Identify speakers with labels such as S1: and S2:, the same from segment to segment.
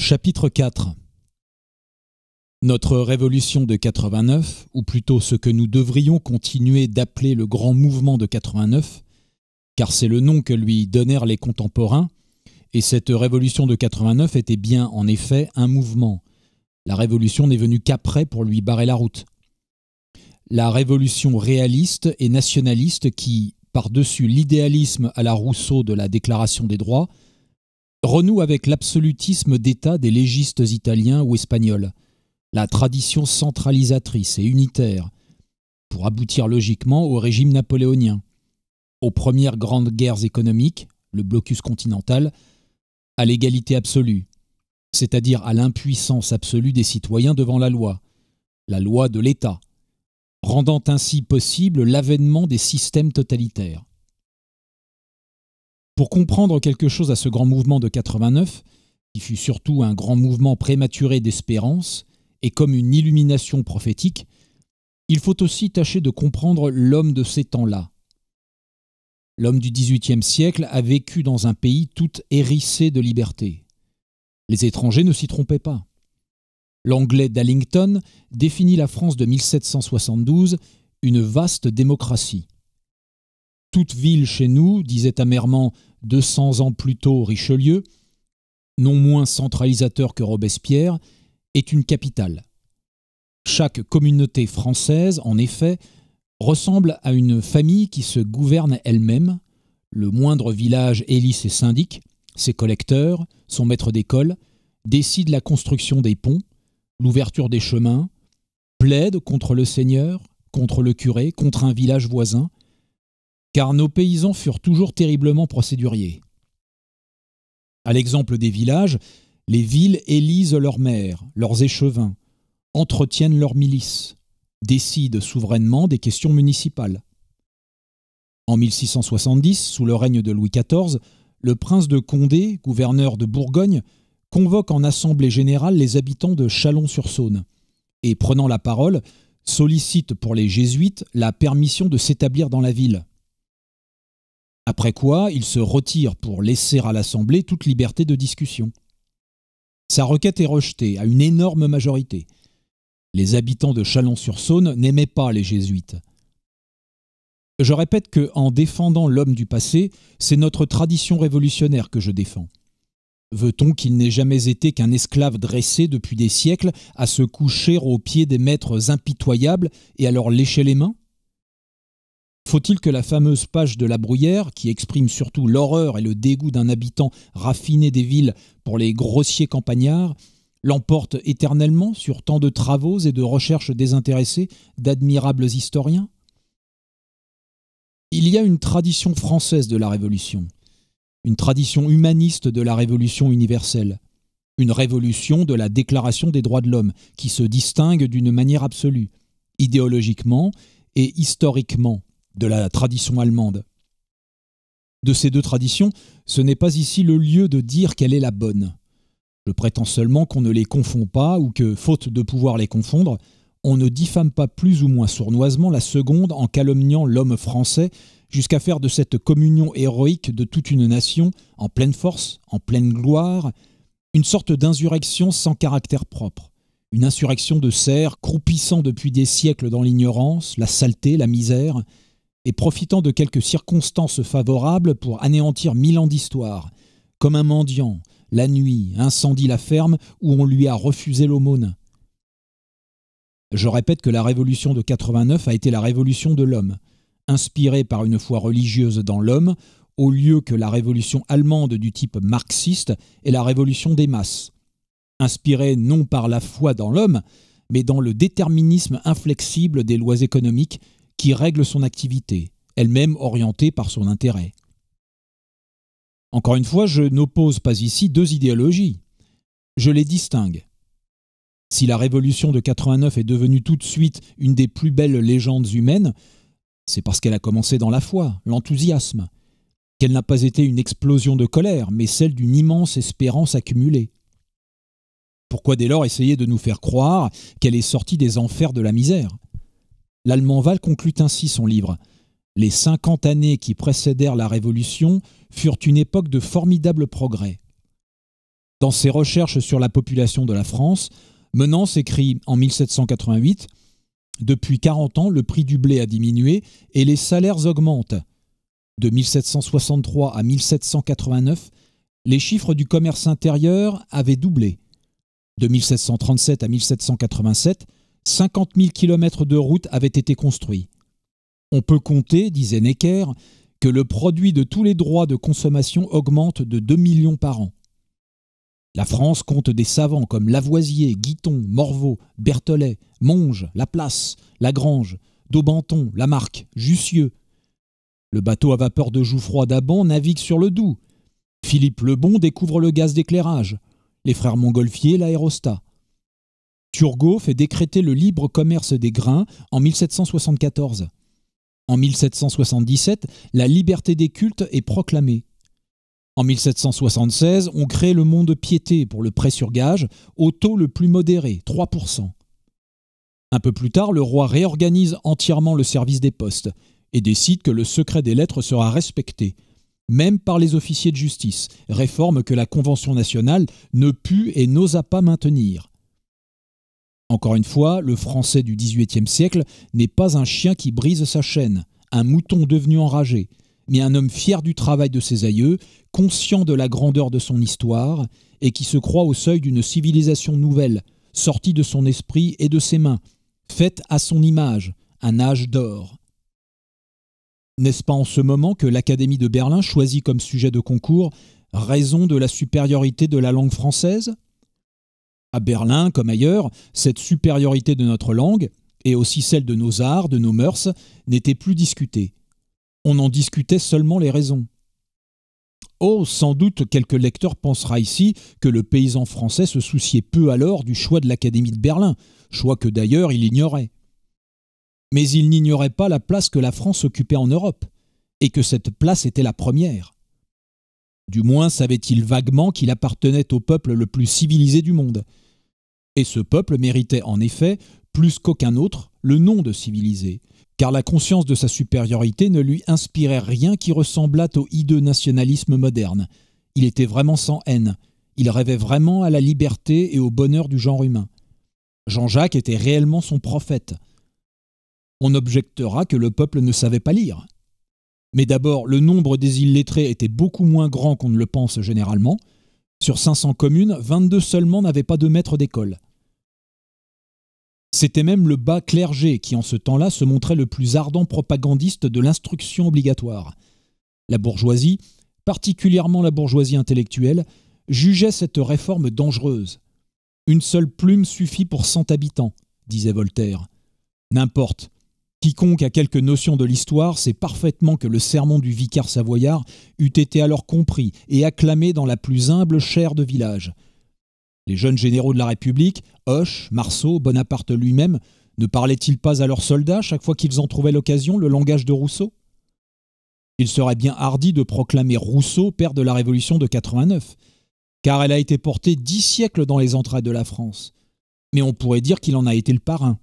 S1: Chapitre 4 Notre révolution de 89, ou plutôt ce que nous devrions continuer d'appeler le grand mouvement de 89, car c'est le nom que lui donnèrent les contemporains, et cette révolution de 89 était bien en effet un mouvement. La révolution n'est venue qu'après pour lui barrer la route. La révolution réaliste et nationaliste qui, par-dessus l'idéalisme à la Rousseau de la Déclaration des droits, renoue avec l'absolutisme d'État des légistes italiens ou espagnols, la tradition centralisatrice et unitaire, pour aboutir logiquement au régime napoléonien, aux premières grandes guerres économiques, le blocus continental, à l'égalité absolue, c'est-à-dire à, à l'impuissance absolue des citoyens devant la loi, la loi de l'État, rendant ainsi possible l'avènement des systèmes totalitaires. Pour comprendre quelque chose à ce grand mouvement de 89, qui fut surtout un grand mouvement prématuré d'espérance et comme une illumination prophétique, il faut aussi tâcher de comprendre l'homme de ces temps-là. L'homme du XVIIIe siècle a vécu dans un pays tout hérissé de liberté. Les étrangers ne s'y trompaient pas. L'anglais d'Allington définit la France de 1772 une vaste démocratie. Toute ville chez nous, disait amèrement 200 ans plus tôt Richelieu, non moins centralisateur que Robespierre, est une capitale. Chaque communauté française, en effet, ressemble à une famille qui se gouverne elle-même. Le moindre village élit ses syndics, ses collecteurs, son maître d'école, décide la construction des ponts, l'ouverture des chemins, plaide contre le seigneur, contre le curé, contre un village voisin, car nos paysans furent toujours terriblement procéduriers. À l'exemple des villages, les villes élisent leurs maires, leurs échevins, entretiennent leurs milices, décident souverainement des questions municipales. En 1670, sous le règne de Louis XIV, le prince de Condé, gouverneur de Bourgogne, convoque en assemblée générale les habitants de Chalon-sur-Saône et, prenant la parole, sollicite pour les jésuites la permission de s'établir dans la ville, après quoi, il se retire pour laisser à l'Assemblée toute liberté de discussion. Sa requête est rejetée à une énorme majorité. Les habitants de Chalon-sur-Saône n'aimaient pas les jésuites. Je répète que, en défendant l'homme du passé, c'est notre tradition révolutionnaire que je défends. Veut-on qu'il n'ait jamais été qu'un esclave dressé depuis des siècles à se coucher aux pieds des maîtres impitoyables et à leur lécher les mains faut-il que la fameuse page de la Bruyère, qui exprime surtout l'horreur et le dégoût d'un habitant raffiné des villes pour les grossiers campagnards, l'emporte éternellement sur tant de travaux et de recherches désintéressées d'admirables historiens Il y a une tradition française de la Révolution, une tradition humaniste de la Révolution universelle, une révolution de la Déclaration des droits de l'homme, qui se distingue d'une manière absolue, idéologiquement et historiquement de la tradition allemande. De ces deux traditions, ce n'est pas ici le lieu de dire quelle est la bonne. Je prétends seulement qu'on ne les confond pas ou que, faute de pouvoir les confondre, on ne diffame pas plus ou moins sournoisement la seconde en calomniant l'homme français jusqu'à faire de cette communion héroïque de toute une nation, en pleine force, en pleine gloire, une sorte d'insurrection sans caractère propre, une insurrection de serfs croupissant depuis des siècles dans l'ignorance, la saleté, la misère, et profitant de quelques circonstances favorables pour anéantir mille ans d'histoire, comme un mendiant, la nuit, incendie la ferme où on lui a refusé l'aumône. Je répète que la révolution de 89 a été la révolution de l'homme, inspirée par une foi religieuse dans l'homme, au lieu que la révolution allemande du type marxiste est la révolution des masses, inspirée non par la foi dans l'homme, mais dans le déterminisme inflexible des lois économiques qui règle son activité, elle-même orientée par son intérêt. Encore une fois, je n'oppose pas ici deux idéologies. Je les distingue. Si la révolution de 89 est devenue tout de suite une des plus belles légendes humaines, c'est parce qu'elle a commencé dans la foi, l'enthousiasme, qu'elle n'a pas été une explosion de colère, mais celle d'une immense espérance accumulée. Pourquoi dès lors essayer de nous faire croire qu'elle est sortie des enfers de la misère L'allemand Val conclut ainsi son livre. Les 50 années qui précédèrent la Révolution furent une époque de formidables progrès. Dans ses recherches sur la population de la France, Menance écrit en 1788 Depuis 40 ans, le prix du blé a diminué et les salaires augmentent. De 1763 à 1789, les chiffres du commerce intérieur avaient doublé. De 1737 à 1787, 50 000 kilomètres de route avaient été construits. On peut compter, disait Necker, que le produit de tous les droits de consommation augmente de 2 millions par an. La France compte des savants comme Lavoisier, Guiton, Morveau, Berthollet, Monge, Laplace, Lagrange, Daubenton, Lamarck, Jussieu. Le bateau à vapeur de Jouffroy d'Aban navigue sur le Doubs. Philippe Lebon découvre le gaz d'éclairage. Les frères Montgolfier l'aérostat. Turgot fait décréter le libre commerce des grains en 1774. En 1777, la liberté des cultes est proclamée. En 1776, on crée le monde piété pour le prêt sur gage, au taux le plus modéré, 3%. Un peu plus tard, le roi réorganise entièrement le service des postes et décide que le secret des lettres sera respecté, même par les officiers de justice, réforme que la Convention nationale ne put et n'osa pas maintenir. Encore une fois, le français du XVIIIe siècle n'est pas un chien qui brise sa chaîne, un mouton devenu enragé, mais un homme fier du travail de ses aïeux, conscient de la grandeur de son histoire, et qui se croit au seuil d'une civilisation nouvelle, sortie de son esprit et de ses mains, faite à son image, un âge d'or. N'est-ce pas en ce moment que l'Académie de Berlin choisit comme sujet de concours Raison de la supériorité de la langue française à Berlin comme ailleurs, cette supériorité de notre langue, et aussi celle de nos arts, de nos mœurs, n'était plus discutée. On en discutait seulement les raisons. Oh, sans doute quelque lecteur pensera ici que le paysan français se souciait peu alors du choix de l'Académie de Berlin, choix que d'ailleurs il ignorait. Mais il n'ignorait pas la place que la France occupait en Europe, et que cette place était la première. Du moins savait-il vaguement qu'il appartenait au peuple le plus civilisé du monde, et ce peuple méritait en effet, plus qu'aucun autre, le nom de civilisé, car la conscience de sa supériorité ne lui inspirait rien qui ressemblât au hideux nationalisme moderne. Il était vraiment sans haine, il rêvait vraiment à la liberté et au bonheur du genre humain. Jean-Jacques était réellement son prophète. On objectera que le peuple ne savait pas lire. Mais d'abord, le nombre des illettrés était beaucoup moins grand qu'on ne le pense généralement, sur 500 communes, 22 seulement n'avaient pas de maître d'école. C'était même le bas clergé qui, en ce temps-là, se montrait le plus ardent propagandiste de l'instruction obligatoire. La bourgeoisie, particulièrement la bourgeoisie intellectuelle, jugeait cette réforme dangereuse. Une seule plume suffit pour cent habitants, disait Voltaire. N'importe, Quiconque a quelques notions de l'histoire sait parfaitement que le sermon du vicaire savoyard eût été alors compris et acclamé dans la plus humble chaire de village. Les jeunes généraux de la République, Hoche, Marceau, Bonaparte lui-même, ne parlaient-ils pas à leurs soldats chaque fois qu'ils en trouvaient l'occasion le langage de Rousseau Il serait bien hardi de proclamer Rousseau père de la Révolution de 89, car elle a été portée dix siècles dans les entrailles de la France. Mais on pourrait dire qu'il en a été le parrain.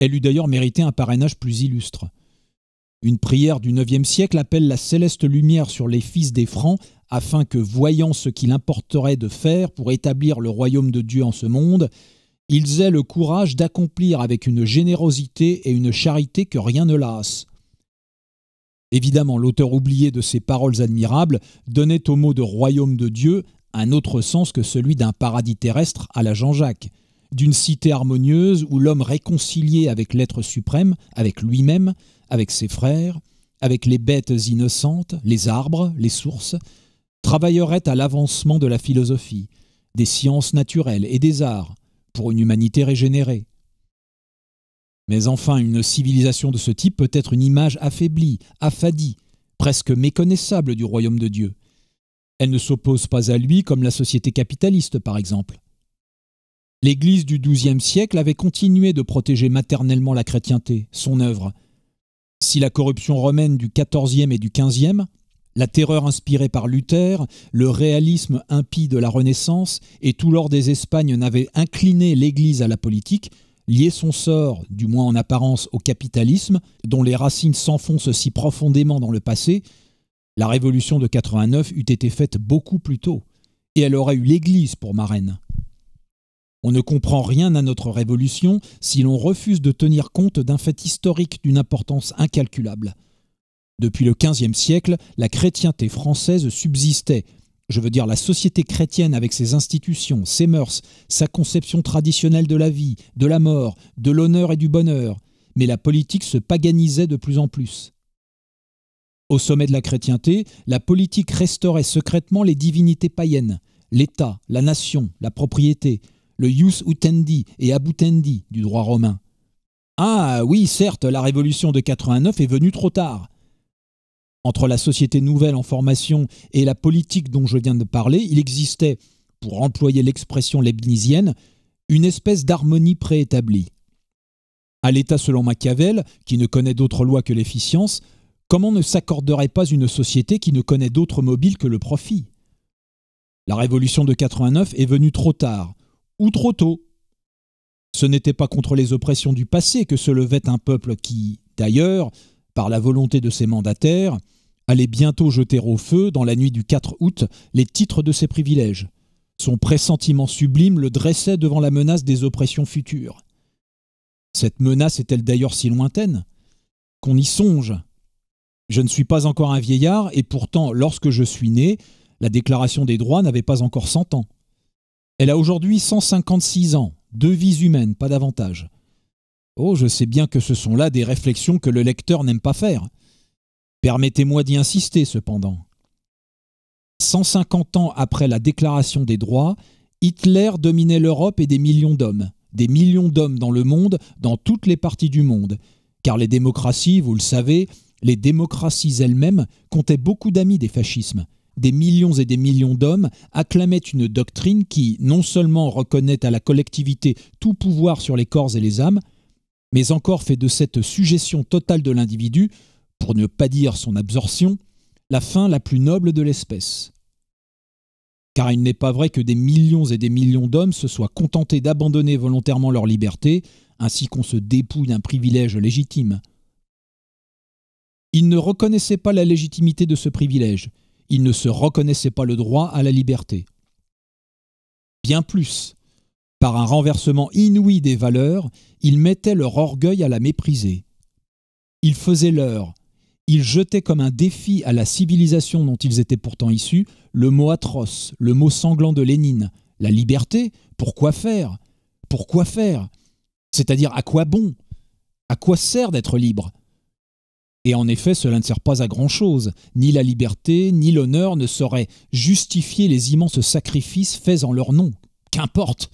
S1: Elle eût d'ailleurs mérité un parrainage plus illustre. Une prière du IXe siècle appelle la céleste lumière sur les fils des Francs afin que, voyant ce qu'il importerait de faire pour établir le royaume de Dieu en ce monde, ils aient le courage d'accomplir avec une générosité et une charité que rien ne lasse. Évidemment, l'auteur oublié de ces paroles admirables donnait au mot de royaume de Dieu un autre sens que celui d'un paradis terrestre à la Jean-Jacques d'une cité harmonieuse où l'homme réconcilié avec l'être suprême, avec lui-même, avec ses frères, avec les bêtes innocentes, les arbres, les sources, travaillerait à l'avancement de la philosophie, des sciences naturelles et des arts, pour une humanité régénérée. Mais enfin, une civilisation de ce type peut être une image affaiblie, affadie, presque méconnaissable du royaume de Dieu. Elle ne s'oppose pas à lui comme la société capitaliste, par exemple. L'Église du XIIe siècle avait continué de protéger maternellement la chrétienté, son œuvre. Si la corruption romaine du XIVe et du XVe, la terreur inspirée par Luther, le réalisme impie de la Renaissance et tout l'or des Espagnes n'avaient incliné l'Église à la politique, lié son sort, du moins en apparence, au capitalisme, dont les racines s'enfoncent si profondément dans le passé, la révolution de 89 eût été faite beaucoup plus tôt, et elle aurait eu l'Église pour marraine. On ne comprend rien à notre révolution si l'on refuse de tenir compte d'un fait historique d'une importance incalculable. Depuis le XVe siècle, la chrétienté française subsistait. Je veux dire la société chrétienne avec ses institutions, ses mœurs, sa conception traditionnelle de la vie, de la mort, de l'honneur et du bonheur. Mais la politique se paganisait de plus en plus. Au sommet de la chrétienté, la politique restaurait secrètement les divinités païennes, l'État, la nation, la propriété, le ius utendi et abutendi du droit romain. Ah oui, certes, la révolution de 89 est venue trop tard. Entre la société nouvelle en formation et la politique dont je viens de parler, il existait, pour employer l'expression leibnizienne, une espèce d'harmonie préétablie. À l'État selon Machiavel, qui ne connaît d'autre loi que l'efficience, comment ne s'accorderait pas une société qui ne connaît d'autre mobile que le profit La révolution de 89 est venue trop tard, ou trop tôt. Ce n'était pas contre les oppressions du passé que se levait un peuple qui, d'ailleurs, par la volonté de ses mandataires, allait bientôt jeter au feu, dans la nuit du 4 août, les titres de ses privilèges. Son pressentiment sublime le dressait devant la menace des oppressions futures. Cette menace est-elle d'ailleurs si lointaine Qu'on y songe. Je ne suis pas encore un vieillard, et pourtant, lorsque je suis né, la Déclaration des droits n'avait pas encore cent ans. Elle a aujourd'hui 156 ans, deux vies humaines, pas davantage. Oh, je sais bien que ce sont là des réflexions que le lecteur n'aime pas faire. Permettez-moi d'y insister cependant. 150 ans après la Déclaration des droits, Hitler dominait l'Europe et des millions d'hommes, des millions d'hommes dans le monde, dans toutes les parties du monde, car les démocraties, vous le savez, les démocraties elles-mêmes comptaient beaucoup d'amis des fascismes des millions et des millions d'hommes acclamaient une doctrine qui non seulement reconnaît à la collectivité tout pouvoir sur les corps et les âmes, mais encore fait de cette suggestion totale de l'individu, pour ne pas dire son absorption, la fin la plus noble de l'espèce. Car il n'est pas vrai que des millions et des millions d'hommes se soient contentés d'abandonner volontairement leur liberté, ainsi qu'on se dépouille d'un privilège légitime. Ils ne reconnaissaient pas la légitimité de ce privilège, ils ne se reconnaissaient pas le droit à la liberté. Bien plus, par un renversement inouï des valeurs, ils mettaient leur orgueil à la mépriser. Ils faisaient leur, ils jetaient comme un défi à la civilisation dont ils étaient pourtant issus le mot atroce, le mot sanglant de Lénine, la liberté, pourquoi faire Pourquoi faire C'est-à-dire à quoi bon À quoi sert d'être libre et en effet, cela ne sert pas à grand-chose. Ni la liberté, ni l'honneur ne sauraient justifier les immenses sacrifices faits en leur nom. Qu'importe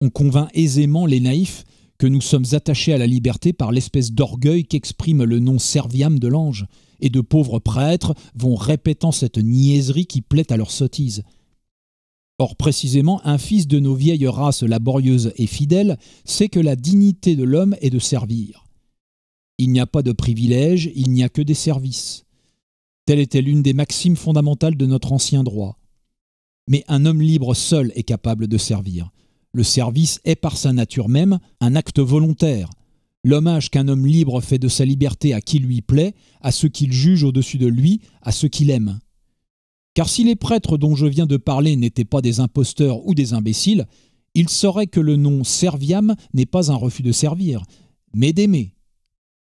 S1: On convainc aisément les naïfs que nous sommes attachés à la liberté par l'espèce d'orgueil qu'exprime le nom serviam de l'ange, et de pauvres prêtres vont répétant cette niaiserie qui plaît à leur sottise. Or précisément, un fils de nos vieilles races laborieuses et fidèles sait que la dignité de l'homme est de servir. Il n'y a pas de privilèges, il n'y a que des services. Telle était l'une des maximes fondamentales de notre ancien droit. Mais un homme libre seul est capable de servir. Le service est par sa nature même un acte volontaire. L'hommage qu'un homme libre fait de sa liberté à qui lui plaît, à ceux qu'il juge au-dessus de lui, à ceux qu'il aime. Car si les prêtres dont je viens de parler n'étaient pas des imposteurs ou des imbéciles, ils sauraient que le nom serviam n'est pas un refus de servir, mais d'aimer.